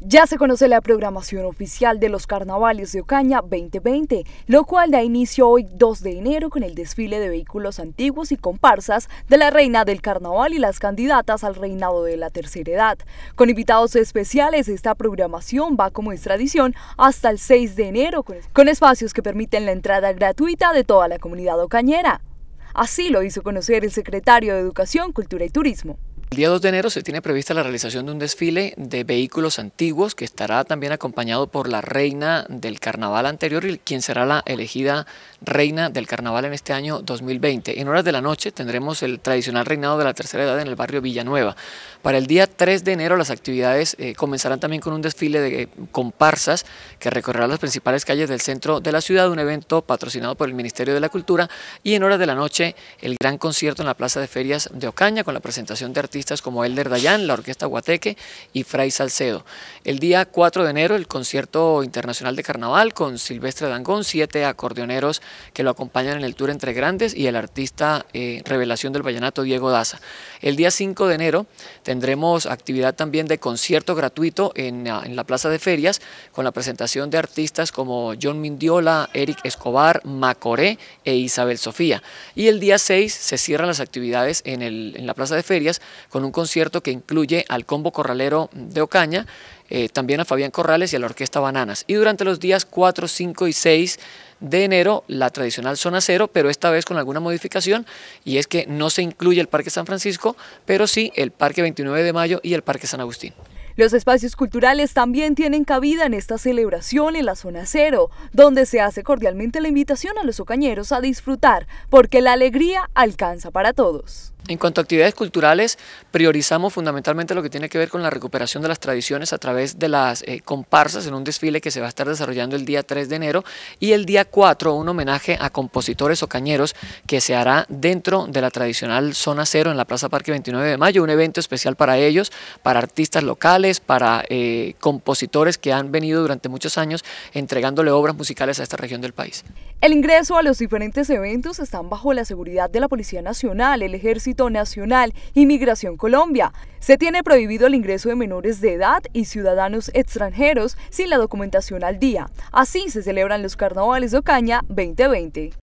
Ya se conoce la programación oficial de los carnavales de Ocaña 2020, lo cual da inicio hoy 2 de enero con el desfile de vehículos antiguos y comparsas de la reina del carnaval y las candidatas al reinado de la tercera edad. Con invitados especiales, esta programación va como es tradición hasta el 6 de enero, con espacios que permiten la entrada gratuita de toda la comunidad ocañera. Así lo hizo conocer el secretario de Educación, Cultura y Turismo. El día 2 de enero se tiene prevista la realización de un desfile de vehículos antiguos que estará también acompañado por la reina del carnaval anterior y quien será la elegida reina del carnaval en este año 2020. En horas de la noche tendremos el tradicional reinado de la tercera edad en el barrio Villanueva. Para el día 3 de enero las actividades eh, comenzarán también con un desfile de eh, comparsas que recorrerá las principales calles del centro de la ciudad, un evento patrocinado por el Ministerio de la Cultura y en horas de la noche el gran concierto en la Plaza de Ferias de Ocaña con la presentación de artistas artistas como Elder Dayán, la Orquesta Guateque y Fray Salcedo. El día 4 de enero, el Concierto Internacional de Carnaval con Silvestre Dangón, siete acordeoneros que lo acompañan en el tour Entre Grandes y el artista eh, revelación del vallenato Diego Daza. El día 5 de enero tendremos actividad también de concierto gratuito en, la Plaza de Ferias con la presentación de artistas como John Mindiola, Eric Escobar, Macoré e Isabel Sofía. Y el día 6 se cierran las actividades en, en la Plaza de Ferias con un concierto que incluye al combo corralero de Ocaña, eh, también a Fabián Corrales y a la Orquesta Bananas. Y durante los días 4, 5 y 6 de enero, la tradicional zona cero, pero esta vez con alguna modificación, y es que no se incluye el Parque San Francisco, pero sí el Parque 29 de Mayo y el Parque San Agustín. Los espacios culturales también tienen cabida en esta celebración en la zona cero, donde se hace cordialmente la invitación a los ocañeros a disfrutar, porque la alegría alcanza para todos. En cuanto a actividades culturales, priorizamos fundamentalmente lo que tiene que ver con la recuperación de las tradiciones a través de las eh, comparsas en un desfile que se va a estar desarrollando el día 3 de enero y el día 4 un homenaje a compositores o cañeros que se hará dentro de la tradicional Zona Cero en la Plaza Parque 29 de Mayo, un evento especial para ellos, para artistas locales, para eh, compositores que han venido durante muchos años entregándole obras musicales a esta región del país. El ingreso a los diferentes eventos están bajo la seguridad de la Policía Nacional, el Ejército Nacional y Migración Colombia. Se tiene prohibido el ingreso de menores de edad y ciudadanos extranjeros sin la documentación al día. Así se celebran los carnavales de Ocaña 2020.